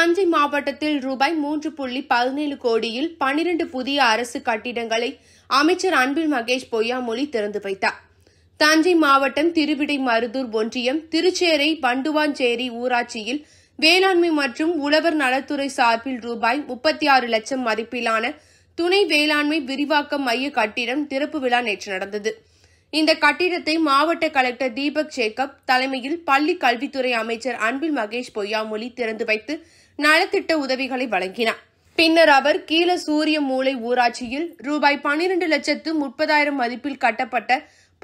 தஞ்சை மாவட்டத்தில் ரூபாய் மூன்று புள்ளி பதினேழு கோடியில் பனிரண்டு புதிய அரசு கட்டிடங்களை அமைச்சர் அன்பில் மகேஷ் பொய்யாமொழி திறந்து வைத்தார் தஞ்சை மாவட்டம் திருவிடை மருதூர் ஒன்றியம் திருச்சேரை பண்டுவாஞ்சேரி ஊராட்சியில் வேளாண்மை மற்றும் உழவர் நலத்துறை சார்பில் ரூபாய் முப்பத்தி ஆறு லட்சம் மதிப்பிலான துணை வேளாண்மை விரிவாக்க மைய கட்டிடம் திறப்பு விழா நேற்று நடந்தது இந்த கட்டிடத்தை மாவட்ட கலெக்டர் தீபக் ஜேக்கப் தலைமையில் பள்ளி கல்வித்துறை அமைச்சர் அன்பில் மகேஷ் பொய்யாமொழி திறந்து வைத்து நலத்திட்ட உதவிகளை வழங்கினார் பின்னர் அவர் கீழ சூரிய மூளை ஊராட்சியில் ரூபாய் பனிரெண்டு லட்சத்து முப்பதாயிரம் மதிப்பில் கட்டப்பட்ட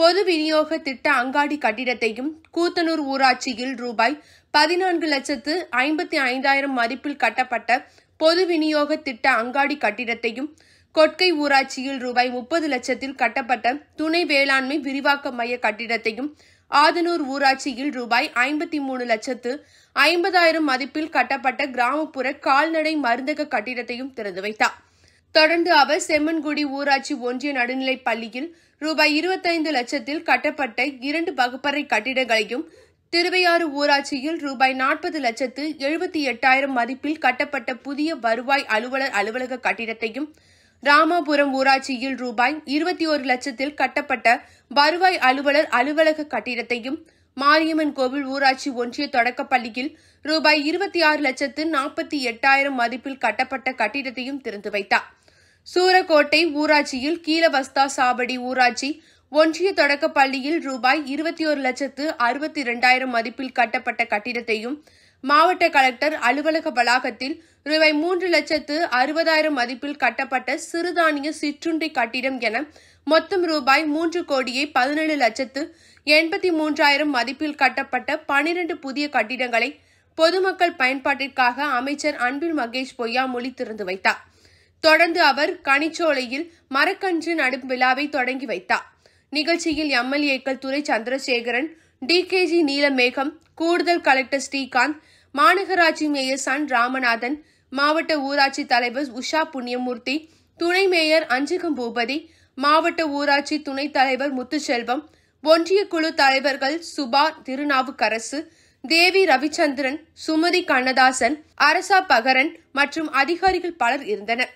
பொது விநியோக திட்ட அங்காடி கட்டிடத்தையும் கூத்தனூர் ஊராட்சியில் ரூபாய் பதினான்கு லட்சத்து ஐம்பத்தி ஐந்தாயிரம் மதிப்பில் கட்டப்பட்ட பொது விநியோக திட்ட அங்காடி கட்டிடத்தையும் கொட்கை ஊராட்சியில் ரூபாய் முப்பது லட்சத்தில் கட்டப்பட்ட துணை வேளாண்மை விரிவாக்க மைய கட்டிடத்தையும் ஆதனூர் ஊராட்சியில் ரூபாய் ஐம்பத்தி மூணு லட்சத்து ஐம்பதாயிரம் மதிப்பில் கட்டப்பட்ட கிராமப்புற கால்நடை மருந்தக கட்டிடத்தையும் திறந்து வைத்தார் தொடர்ந்து அவர் செம்மன்குடி ஊராட்சி ஒன்றிய நடுநிலைப் பள்ளியில் ரூபாய் இருபத்தைந்து லட்சத்தில் கட்டப்பட்ட இரண்டு வகுப்பறை கட்டிடங்களையும் திருவையாறு ஊராட்சியில் ரூபாய் நாற்பது லட்சத்து எழுபத்தி எட்டாயிரம் மதிப்பில் கட்டப்பட்ட புதிய வருவாய் அலுவலர் அலுவலக கட்டிடத்தையும் ராமாபுரம் ஊராட்சியில் ரூபாய் இருபத்தி ஒரு லட்சத்தில் கட்டப்பட்ட வருவாய் அலுவலர் அலுவலக கட்டிடத்தையும் மாரியம்மன் கோவில் ஊராட்சி ஒன்றிய தொடக்கப்பள்ளியில் ரூபாய் இருபத்தி ஆறு லட்சத்து நாற்பத்தி எட்டாயிரம் மதிப்பில் கட்டப்பட்ட கட்டிடத்தையும் திறந்து வைத்தார் சூரக்கோட்டை ஊராட்சியில் கீழவஸ்தா சாவடி ஊராட்சி ஒன்றிய தொடக்கப்பள்ளியில் ரூபாய் இருபத்தி ஒரு லட்சத்து அறுபத்தி இரண்டாயிரம் மதிப்பில் கட்டப்பட்ட கட்டிடத்தையும் மாவட்ட கலெக்டர் அலுவலக வளாகத்தில் ரூபாய் மூன்று லட்சத்து அறுபதாயிரம் மதிப்பில் கட்டப்பட்ட சிறுதானிய சிற்றுண்டி கட்டிடம் என மொத்தம் ரூபாய் மூன்று கோடியே பதினேழு லட்சத்து எண்பத்தி மூன்றாயிரம் மதிப்பில் கட்டப்பட்ட பனிரண்டு புதிய கட்டிடங்களை பொதுமக்கள் பயன்பாட்டிற்காக அமைச்சர் அன்பில் மகேஷ் பொய்யாமொழி திறந்து வைத்தார் தொடர்ந்து அவர் கனிச்சோலையில் மரக்கன்று நடும் விழாவை தொடங்கி வைத்தார் நிகழ்ச்சியில் எம்எல்ஏக்கள் Durai Chandrasekaran T K G Neelamegam கூடுதல் கலெக்டர் ஸ்ரீகாந்த் மாநகராட்சி மேயர் சன் ராமநாதன் மாவட்ட ஊராட்சி தலைவர் உஷா புண்ணியமூர்த்தி துணை மேயர் அஞ்சகம் பூபதி மாவட்ட ஊராட்சி துணைத் தலைவர் முத்துச்செல்வம் ஒன்றிய குழு தலைவர்கள் சுபா திருநாவுக்கரசு தேவி ரவிச்சந்திரன் சுமதி கண்ணதாசன் அரசா பகரன் மற்றும் அதிகாரிகள் பலர் இருந்தனர்